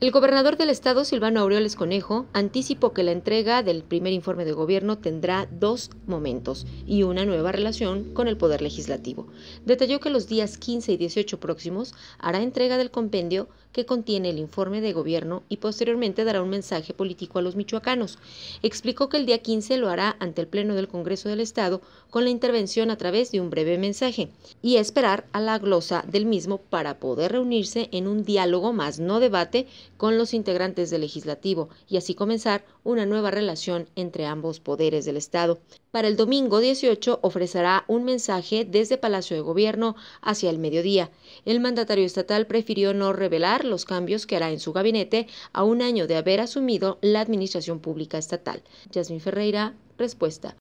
El gobernador del estado, Silvano Aureoles Conejo, anticipó que la entrega del primer informe de gobierno tendrá dos momentos y una nueva relación con el Poder Legislativo. Detalló que los días 15 y 18 próximos hará entrega del compendio que contiene el informe de gobierno y posteriormente dará un mensaje político a los michoacanos. Explicó que el día 15 lo hará ante el Pleno del Congreso del Estado con la intervención a través de un breve mensaje y esperar a la glosa del mismo para poder reunirse en un diálogo más no debate con los integrantes del legislativo y así comenzar una nueva relación entre ambos poderes del Estado. Para el domingo 18 ofrecerá un mensaje desde Palacio de Gobierno hacia el mediodía. El mandatario estatal prefirió no revelar los cambios que hará en su gabinete a un año de haber asumido la administración pública estatal. Yasmin Ferreira, respuesta.